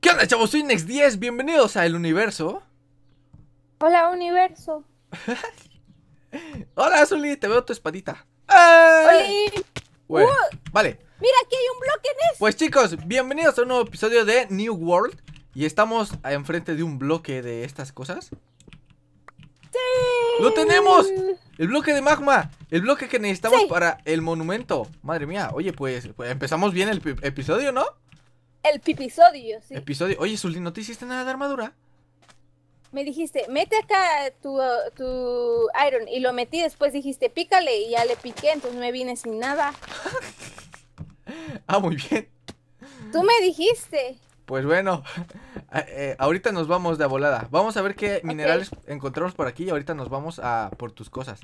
¿Qué onda, chavos? Soy Nex10, bienvenidos a El Universo. Hola, Universo. Hola, Zully, te veo tu espadita. Uh, vale. Mira, aquí hay un bloque en Pues chicos, bienvenidos a un nuevo episodio de New World. Y estamos enfrente de un bloque de estas cosas. ¡Lo tenemos! El bloque de magma, el bloque que necesitamos para el monumento. Madre mía, oye, pues, pues empezamos bien el episodio, ¿no? El episodio sí. Episodio. Oye, Zulín, ¿no te hiciste nada de armadura? Me dijiste, mete acá tu, tu iron. Y lo metí, después dijiste, pícale. Y ya le piqué, entonces me vine sin nada. ah, muy bien. Tú me dijiste. Pues bueno, eh, ahorita nos vamos de volada. Vamos a ver qué minerales encontramos por aquí y ahorita nos vamos a por tus cosas.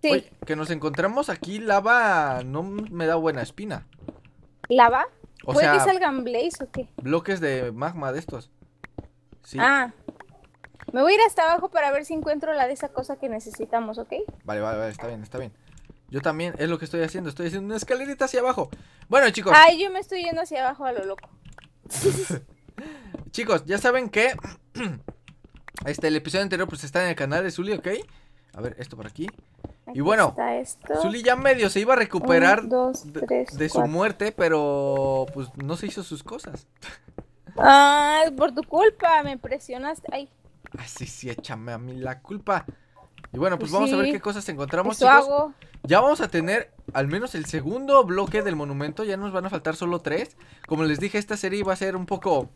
Sí. que nos encontramos aquí lava no me da buena espina. ¿Lava? O ¿Puede sea, que salgan blaze o qué? Bloques de magma de estos. Sí. Ah. Me voy a ir hasta abajo para ver si encuentro la de esa cosa que necesitamos, ¿ok? Vale, vale, vale, está bien, está bien. Yo también, es lo que estoy haciendo, estoy haciendo una escalerita hacia abajo. Bueno, chicos. Ay, yo me estoy yendo hacia abajo a lo loco. Chicos, ya saben que este, el episodio anterior pues está en el canal de Zully, ¿ok? A ver, esto por aquí. y bueno, Zully ya medio se iba a recuperar de, su muerte, pero pues no se hizo sus cosas. Ah, por tu culpa, me presionaste. Ay. Así ah, sí, échame a mí la culpa. Y bueno, pues, pues vamos a ver qué cosas encontramos, chicos. Ya vamos a tener al menos el segundo bloque del monumento. Ya nos van a faltar solo tres. Como les dije, esta serie va a ser un poco...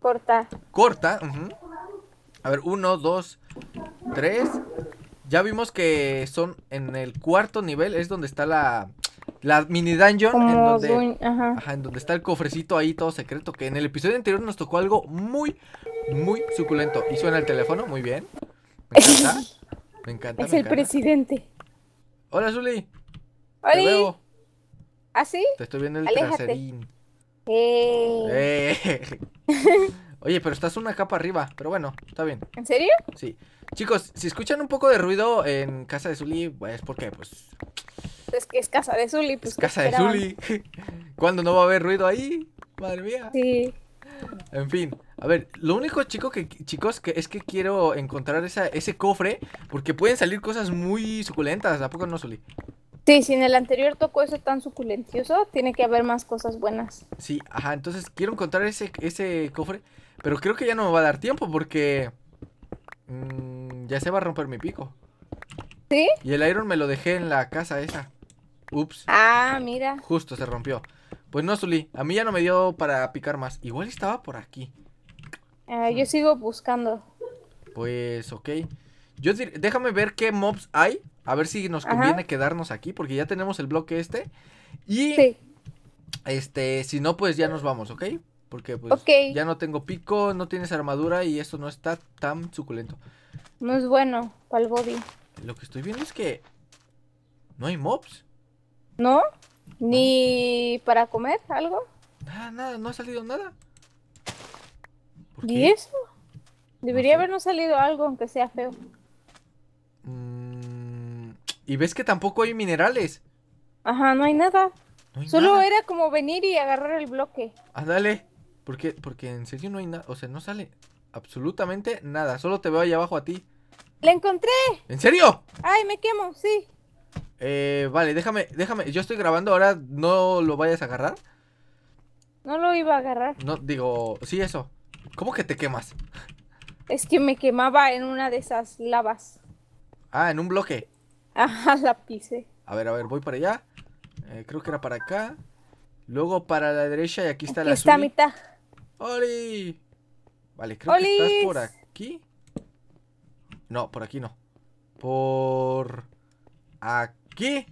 Corta. Corta. A ver, uno, dos, tres. Ya vimos que son en el cuarto nivel, es donde está la, la mini dungeon, en donde, en donde está el cofrecito ahí todo secreto, que en el episodio anterior nos tocó algo muy, muy suculento. Y suena el teléfono, muy bien. Me encanta. Me encanta. Es el presidente. Hola, Zuli. Te veo. ¿Ah, sí? Te estoy viendo el Aléjate. Eh. Eh. Oye, pero estás una capa arriba, pero bueno, está bien. ¿En serio? Sí. Chicos, si escuchan un poco de ruido en casa de Zully, pues, es porque pues es que es casa de Zully, pues, Es casa de Zully. ¿Cuándo no va a haber ruido ahí? Madre mía. Sí. En fin, a ver, lo único chico que chicos que es que quiero encontrar ese cofre porque pueden salir cosas muy suculentas, ¿a poco no, Zully? Sí, si en el anterior tocó eso tan suculentioso, tiene que haber más cosas buenas. Sí, ajá, entonces quiero encontrar ese, ese cofre, pero creo que ya no me va a dar tiempo porque mm, ya se va a romper mi pico. ¿Sí? Y el iron me lo dejé en la casa esa. Ups. Ah, mira. Justo se rompió. Pues no, Zuli, a mí ya no me dio para picar más. Igual estaba por aquí. Ah, yo sigo buscando. Pues ok. Yo déjame ver qué mobs hay. A ver si nos conviene quedarnos aquí. Porque ya tenemos el bloque este. Y. Este, si no, pues ya nos vamos, ¿ok? Porque pues ya no tengo pico, no tienes armadura y esto no está tan suculento. No es bueno para el body. Lo que estoy viendo es que no hay mobs. ¿No? ¿Ni para comer algo? Nada, ah, nada, no ha salido nada. ¿Y eso? Debería habernos salido algo, aunque sea feo. Y ves que tampoco hay minerales. Ajá, no hay nada. Solo era como venir y agarrar el bloque. Ándale. Porque, porque en serio no hay nada. O sea, no sale absolutamente nada. Solo te veo ahí abajo a ti. le encontré! ¿En serio? Ay, me quemo, sí. Eh, vale, déjame, déjame. Yo estoy grabando ahora. No lo vayas a agarrar. No lo iba a agarrar. No, digo, sí, eso. ¿Cómo que te quemas? Es que me quemaba en una de esas lavas. Ah, en un bloque. Ajá, la A ver, a ver, voy para allá. Eh, creo que era para acá. Luego para la derecha y aquí está aquí la está mitad. ¡Oli! Vale, creo que estás por aquí. No, por aquí no. Por... Aquí.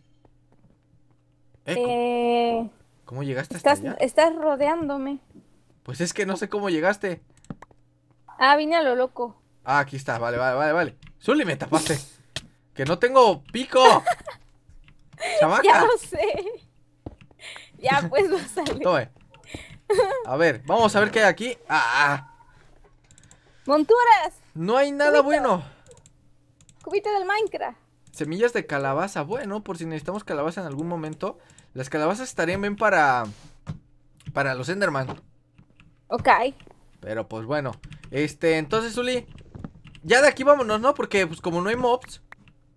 Eh, ¿Cómo llegaste estás, Estás rodeándome. Pues es que no sé cómo llegaste. Ah, vine a lo loco. Ah, aquí está, vale, vale, vale, vale. me tapaste. ¡Que no tengo pico! ¡Chamaca! Ya lo sé. Ya, pues va a A ver, vamos a ver qué hay aquí. Ah, ah. ¡Monturas! No hay nada bueno. Cubito del Minecraft. Semillas de calabaza. Bueno, por si necesitamos calabaza en algún momento. Las calabazas estarían bien para... Para los Enderman. Ok. Pero pues bueno. Este, entonces, Uli. Ya de aquí vámonos, ¿no? Porque pues como no hay mobs.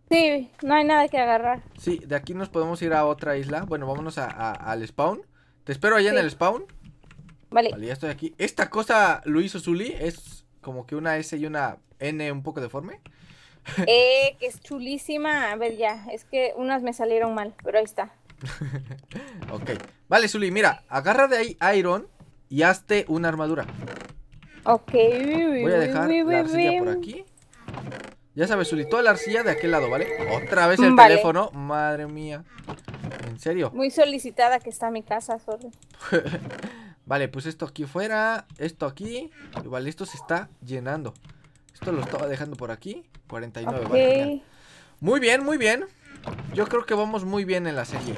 Sí, no hay nada que agarrar. Sí, de aquí nos podemos ir a otra isla. Bueno, vámonos a, al spawn. Te espero allá en el spawn. Vale. Vale, ya estoy aquí. Esta cosa lo hizo Zully. Es como que una S y una N un poco deforme. Eh, que es chulísima. A ver, ya. Es que unas me salieron mal, pero ahí está. ok. Vale, Zully, mira. Agarra de ahí Iron y hazte una armadura. Ok. Voy a dejar la arcilla por aquí. Ya sabes, Suli, toda la arcilla de aquel lado, ¿vale? Otra vez el teléfono. Madre mía. ¿En serio? Muy solicitada que está mi casa, sorry. vale, pues esto aquí fuera. Esto aquí. Igual esto se está llenando. Esto lo estaba dejando por aquí. 49, okay. Muy bien, muy bien. Yo creo que vamos muy bien en la serie.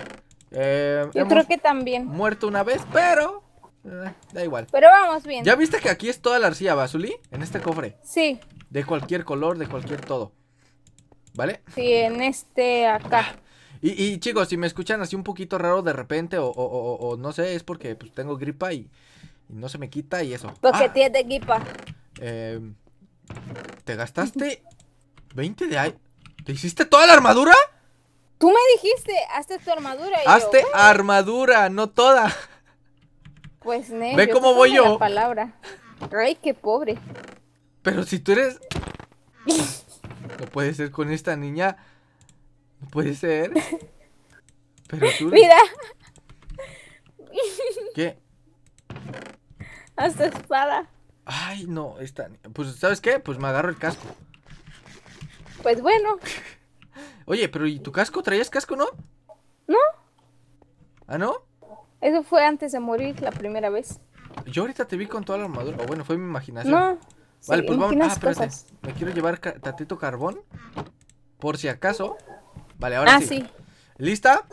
Eh, Yo creo que también. Muerto una vez, pero. Eh, da igual. Pero vamos bien. ¿Ya viste que aquí es toda la arcilla, Basuli? En este cofre. Sí de cualquier color, de cualquier todo. ¿Vale? Sí, en este acá. Y, chicos, si me escuchan así un poquito raro de repente o, no sé, es porque pues, tengo gripa y, no se me quita y eso. Porque ah, tienes gripa. Eh, ¿Te gastaste 20 de ahí? ¿Te hiciste toda la armadura? Tú me dijiste, hazte tu armadura. Y hazte armadura, no toda. Pues, ne, Ve cómo voy yo. La palabra. qué pobre. Pero si tú eres... No puede ser con esta niña. No puede ser. Pero tú... Mira. ¿Qué? Hasta espada. Ay, no, esta... Pues, ¿sabes qué? Pues me agarro el casco. Pues bueno. Oye, pero ¿y tu casco? ¿Traías casco, no? No. ¿Ah, no? Eso fue antes de morir la primera vez. Yo ahorita te vi con toda la armadura. O bueno, fue mi imaginación. No. Vale, pues vamos. Ah, espérate. Me quiero llevar tatito carbón. Por si acaso. Vale, ahora ah, sí. ¿Lista?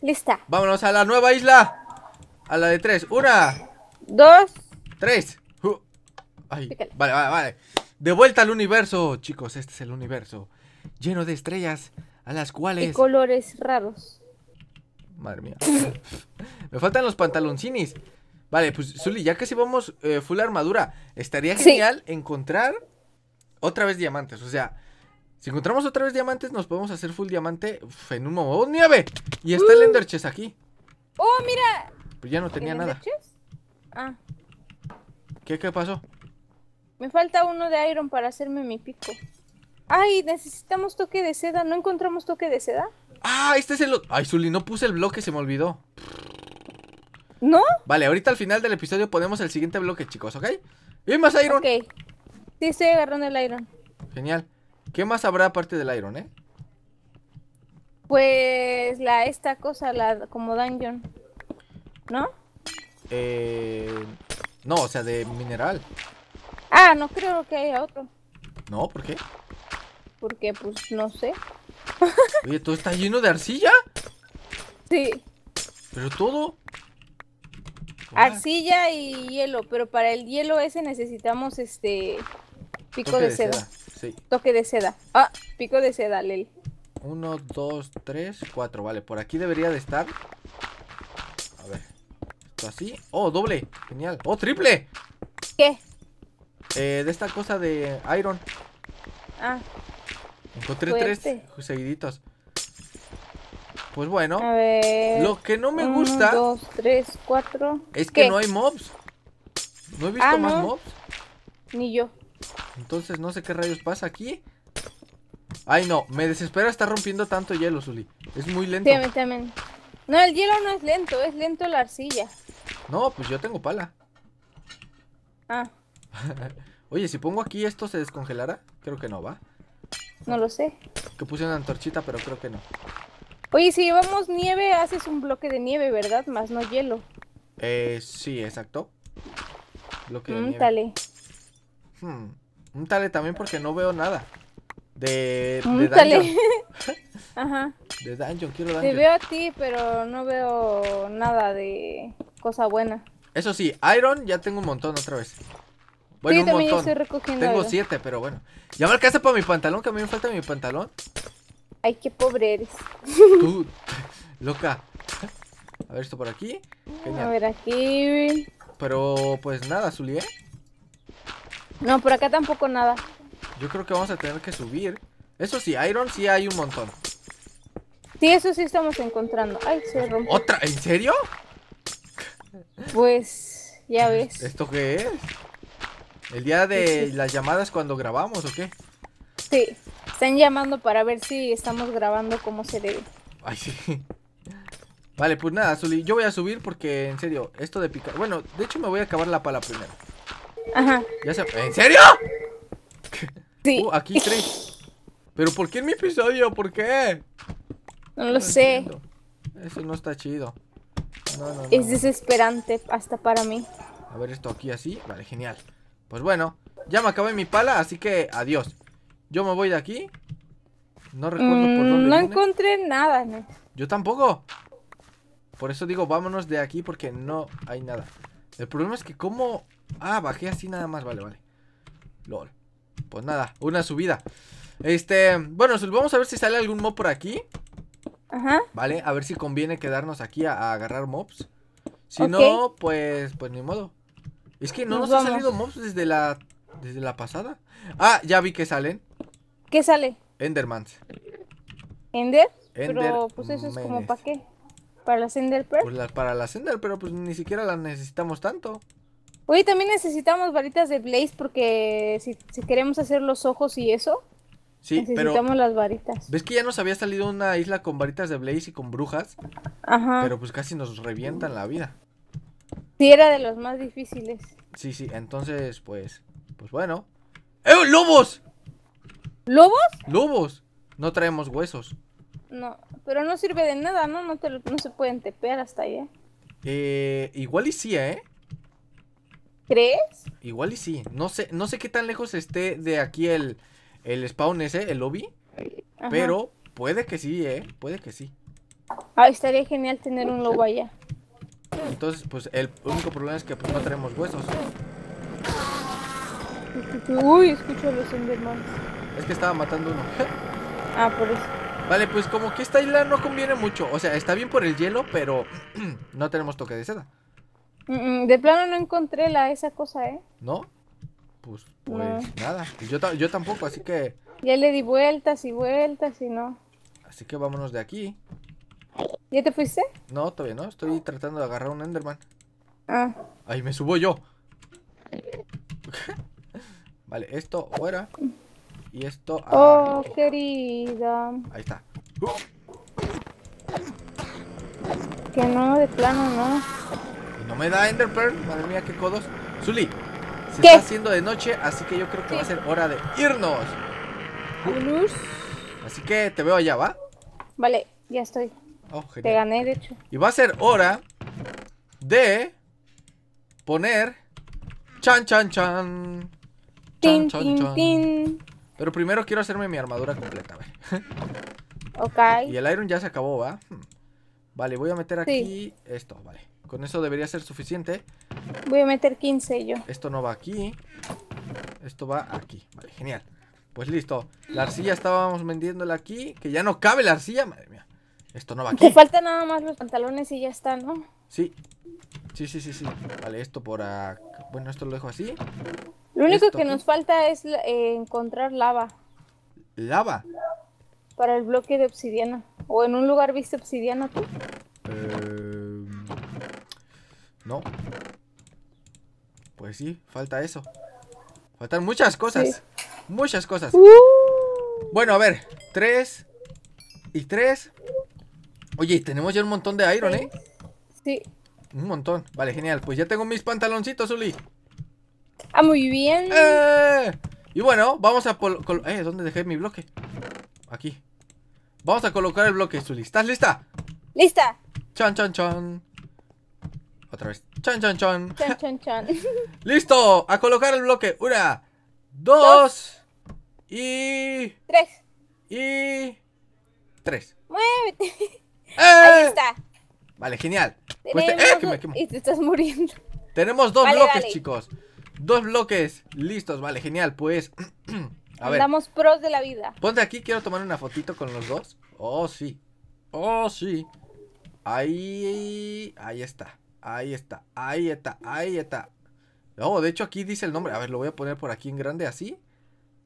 Lista. Vámonos a la nueva isla. A la de tres. Una. Dos. Tres. Vale, vale, vale. De vuelta al universo, chicos. Este es el universo. Lleno de estrellas. A las cuales. Y colores raros. Madre mía. Me faltan los pantaloncinis. Vale, pues Zully, ya casi vamos eh, full armadura. Estaría genial encontrar otra vez diamantes. O sea, si encontramos otra vez diamantes, nos podemos hacer full diamante en un momento. ¡Oh, nieve! Y está el uh. el Chess aquí. ¡Oh, mira! Pues ya no tenía nada. Ah. ¿Qué, ¿Qué pasó? Me falta uno de iron para hacerme mi pico. Ay, necesitamos toque de seda. ¿No encontramos toque de seda? Ah, este es el... Ay, Zully, no puse el bloque, se me olvidó. ¿No? Vale, ahorita al final del episodio ponemos el siguiente bloque, chicos, ¿ok? ¿Y más Iron? Ok. Sí, estoy agarrando el Iron. Genial. ¿Qué más habrá aparte del Iron, eh? Pues la esta cosa, la como dungeon. ¿No? Eh, no, o sea, de mineral. Ah, no creo que haya otro. No, ¿por qué? Porque, pues, no sé. Oye, ¿todo está lleno de arcilla? Sí. ¿Pero todo? Ah. Arcilla y hielo, pero para el hielo ese necesitamos este pico de, seda. Sí. Toque de seda. Ah, pico de seda, Lel. Uno, dos, tres, cuatro. Vale, por aquí debería de estar. A ver. Esto así. Oh, doble. Genial. Oh, triple. ¿Qué? Eh, de esta cosa de iron. Ah. Encontré tres seguiditos. Pues bueno. lo que no me gusta. tres, cuatro. Es que no hay mobs. No he visto ah, más mobs. Ni yo. Entonces no sé qué rayos pasa aquí. Ay, no. Me desespera estar rompiendo tanto hielo, Zuli. Es muy lento. también. No, el hielo no es lento. Es lento la arcilla. No, pues yo tengo pala. Ah. Oye, si pongo aquí esto, ¿se descongelará? Creo que no, ¿va? No lo sé. Que puse una antorchita, pero creo que no. Oye, si llevamos nieve, haces un bloque de nieve, ¿verdad? Más no hielo. Eh, sí, exacto. Bloque de mm, nieve. Hmm, un tale también porque no veo nada. De, de dungeon. Ajá. De dungeon, quiero dungeon. Te veo a ti, pero no veo nada de cosa buena. Eso sí, iron ya tengo un montón otra vez. Bueno, un montón. tengo siete, pero bueno. Ya me alcanza para mi pantalón, que a mí me falta mi pantalón. Ay, qué pobre eres. loca. A ver esto por aquí. A ver aquí. Pero pues nada, Zulie. No, por acá tampoco nada. Yo creo que vamos a tener que subir. Eso sí, Iron sí hay un montón. Sí, eso sí estamos encontrando. Ay, se rompió. ¿Otra? ¿En serio? Pues, ya ves. ¿Esto qué es? ¿El día de pues las llamadas cuando grabamos o qué? Sí. Están llamando para ver si estamos grabando como se debe. Ay, sí. Vale, pues nada, Zuli, yo voy a subir porque, en serio, esto de picar... Bueno, de hecho me voy a acabar la pala primero. Ajá. ¿En serio? Sí. Uh, aquí tres. ¿Pero por qué en mi episodio? ¿Por qué? No lo sé. Eso no está chido. No, no, es desesperante hasta para mí. A ver esto aquí así. Vale, genial. Pues bueno, ya me acabé mi pala, así que adiós. Yo me voy de aquí. No recuerdo por mm, dónde. No encontré nada, ¿no? Yo tampoco. Por eso digo, vámonos de aquí porque no hay nada. El problema es que ¿cómo? Ah, bajé así nada más. Vale, vale. LOL. Pues nada, una subida. Este, bueno, pues vamos a ver si sale algún mob por aquí. Ajá. Vale, a ver si conviene quedarnos aquí a, agarrar mobs. Si no, pues, pues ni modo. Es que no pues nos, nos ha salido mobs desde la ¿Desde la pasada? Ah, ya vi que salen. ¿Qué sale? Endermans. ¿Ender? pero pues eso es como para qué. ¿Para las Ender Pues para las Ender, pero pues ni siquiera las necesitamos tanto. Oye, también necesitamos varitas de Blaze porque si, queremos hacer los ojos y eso, sí, necesitamos las varitas. ¿Ves que ya nos había salido una isla con varitas de Blaze y con brujas? Ajá. Pero pues casi nos revientan la vida. Sí, era de los más difíciles. Sí, sí, entonces pues pues bueno. ¡Eh, lobos! ¿Lobos? Lobos. No traemos huesos. No, pero no sirve de nada, ¿no? No, se pueden tepear hasta ahí, ¿eh? eh, igual y sí, ¿eh? ¿Crees? Igual y sí. No sé, no sé qué tan lejos esté de aquí el, el spawn ese, el lobby. Pero puede que sí, ¿eh? Puede que sí. Ah, estaría genial tener un lobo allá. Entonces, pues el único problema es que pues, no traemos huesos. Uy, escucho a los endermans. Es que estaba matando uno. ah, por eso. Vale, pues como que esta isla no conviene mucho. O sea, está bien por el hielo, pero no tenemos toque de seda. de plano no encontré la esa cosa, ¿eh? ¿No? Pues, pues nada. Yo, yo tampoco, así que... Ya le di vueltas y vueltas y no. Así que vámonos de aquí. ¿Ya te fuiste? No, todavía no. Estoy tratando de agarrar un Enderman. Ah. Ahí me subo yo. Vale, esto fuera. Y esto... Oh, querida. Ahí está. Que no, de plano no. no me da Ender Madre mía, qué codos. Zully, se está haciendo de noche, así que yo creo que va a ser hora de irnos. Así que te veo allá, ¿va? Vale, ya estoy. Oh, te gané, de hecho. Y va a ser hora de poner... Chan, chan, chan. Pero primero quiero hacerme mi armadura completa, a ver. Ok. Y el iron ya se acabó, ¿va? Hmm. Vale, voy a meter aquí esto, vale. Con eso debería ser suficiente. Voy a meter 15 yo. Esto no va aquí. Esto va aquí. Vale, genial. Pues listo. La arcilla estábamos vendiéndola aquí. Que ya no cabe la arcilla. Madre mía. Esto no va aquí. Te falta nada más los pantalones y ya está, ¿no? Sí. Sí, sí, sí, sí. Vale, esto por acá. Bueno, esto lo dejo así. Lo único que nos falta es eh, encontrar lava. ¿Lava? Para el bloque de obsidiana. ¿O en un lugar viste obsidiana tú? Em, no. Pues sí, falta eso. Faltan muchas cosas. Muchas cosas. Uh. Bueno, a ver. Tres. Y tres. Oye, tenemos ya un montón de iron, ¿eh? Sí. Un montón. Vale, genial. Pues ya tengo mis pantaloncitos, Uli. Ah, muy bien. Eh, y bueno, vamos a... Eh, ¿dónde dejé mi bloque? Aquí. Vamos a colocar el bloque, ¿Estás lista? Lista. Chan, chon, chon. Otra vez. Chan, chan, chon. Chan, chon, chon. Listo. A colocar el bloque. Una, dos, y... Tres. Y... Tres. Muévete. ¡Eh! Ahí está. Vale, genial. ¡Eh, te... ¡Eh! Y estás muriendo. Tenemos dos bloques, chicos. Dos bloques listos, vale, genial. Pues, a ver. Andamos pros de la vida. Ponte aquí, quiero tomar una fotito con los dos. Oh, sí. Oh, sí. Ahí, ahí está. Ahí está. Ahí está. Ahí está. Oh, de hecho aquí dice el nombre. A ver, lo voy a poner por aquí en grande, así.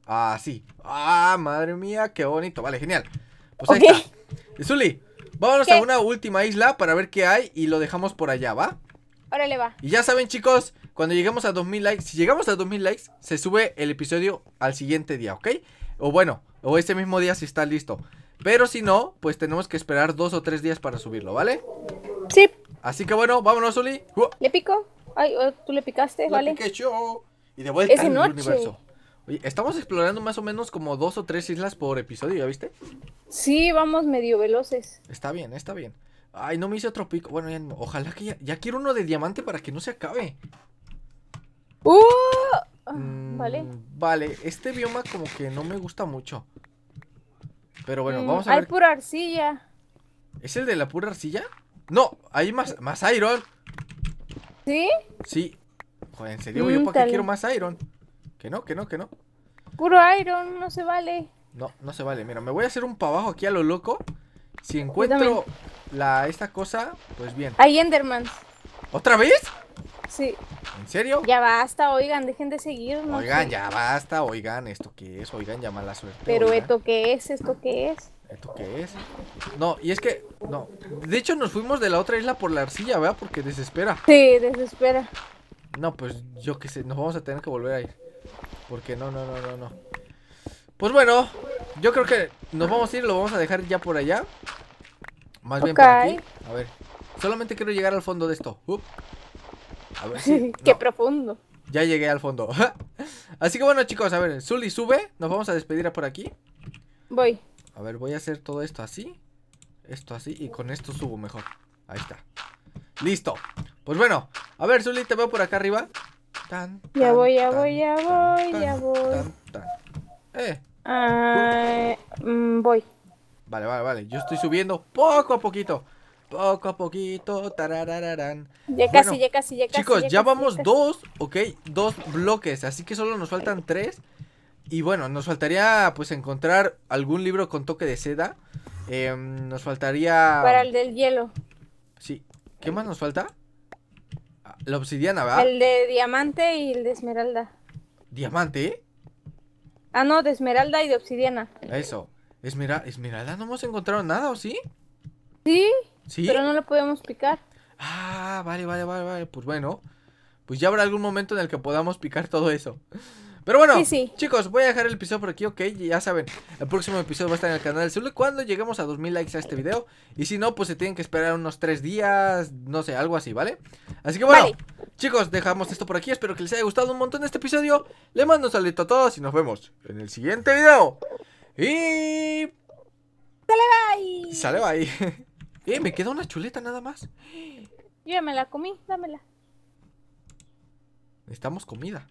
Así. Ah, ah, madre mía, qué bonito. Vale, genial. Pues ahí está. Zuli, vámonos a una última isla para ver qué hay y lo dejamos por allá, ¿va? Órale, va. Y ya saben, chicos, cuando llegamos a 2000 likes, si llegamos a 2000 likes, se sube el episodio al siguiente día, ¿ok? O bueno, o este mismo día si está listo. Pero si no, pues tenemos que esperar dos o tres días para subirlo, ¿vale? Sí. Así que bueno, vámonos, Uli. Uh. ¿Le pico? Ay, oh, tú le picaste, ¿vale? Piqué yo. Y de vuelta el universo. Oye, estamos explorando más o menos como dos o tres islas por episodio, ¿ya viste? Sí, vamos medio veloces. Está bien, está bien. Ay, no me hice otro pico. Bueno, ojalá que ya, ya quiero uno de diamante para que no se acabe. Uh, ah, mm, vale. Vale, este bioma como que no me gusta mucho. Pero bueno, mm, vamos a ver. Hay pura arcilla. ¿Es el de la pura arcilla? No, hay más, más iron. ¿Sí? Sí. Joder, en serio, yo mm, para qué quiero más iron. Que no, que no, que no. Puro iron, no se vale. No, no se vale. Mira, me voy a hacer un pa abajo aquí a lo loco. Si encuentro la esta cosa, pues bien. Hay Endermans. ¿Otra vez? Sí. ¿En serio? Ya basta, oigan, dejen de seguirnos. Oigan, ya basta, oigan, ¿esto que es? Oigan, ya mala suerte. Pero ¿esto que es? ¿Esto que es? ¿Esto qué es? No, y es que, no. De hecho, nos fuimos de la otra isla por la arcilla, ¿verdad? Porque desespera. Sí, desespera. No, pues yo qué sé, nos vamos a tener que volver a ir. Porque no, no, no, no, no. Pues bueno, yo creo que nos vamos a ir, lo vamos a dejar ya por allá. Más bien por aquí. A ver, solamente quiero llegar al fondo de esto. Qué profundo. Ya llegué al fondo. Así que bueno, chicos, a ver, Zully sube. Nos vamos a despedir por aquí. Voy. A ver, voy a hacer todo esto así. Esto así. Y con esto subo mejor. Ahí está. Listo. Pues bueno, a ver, Zully, te veo por acá arriba. ya voy, ya voy, ya voy, ya voy. Eh. Ah, mm, voy. Vale, vale, vale. Yo estoy subiendo poco a poquito poco a poquito. Tarararán. Ya casi, ya casi, ya casi. Chicos, ya, vamos dos, ok, dos bloques. Así que solo nos faltan tres. Y bueno, nos faltaría pues encontrar algún libro con toque de seda. Em, nos faltaría. Para el del hielo. Sí. ¿Qué más nos falta? Ah, la obsidiana, ¿verdad? El de diamante y el de esmeralda. ¿Diamante? Ah, no, de esmeralda y de obsidiana. Eso. Esmeralda, no hemos encontrado nada, ¿o sí? Sí. Pero no lo podemos picar. Ah, vale, vale, vale, vale. Pues bueno, pues ya habrá algún momento en el que podamos picar todo eso. Pero bueno, chicos, voy a dejar el episodio por aquí, ok, ya saben, el próximo episodio va a estar en el canal Solo cuando lleguemos a 2000 likes a este video, y si no, pues se tienen que esperar unos 3 días, no sé, algo así, ¿vale? Así que bueno, chicos, dejamos esto por aquí, espero que les haya gustado un montón este episodio, le mando un saludo a todos y nos vemos en el siguiente video, y... ¡Sale bye! ¡Sale bye! Eh, me queda una chuleta nada más. Yo ya me la comí, dámela. Necesitamos comida.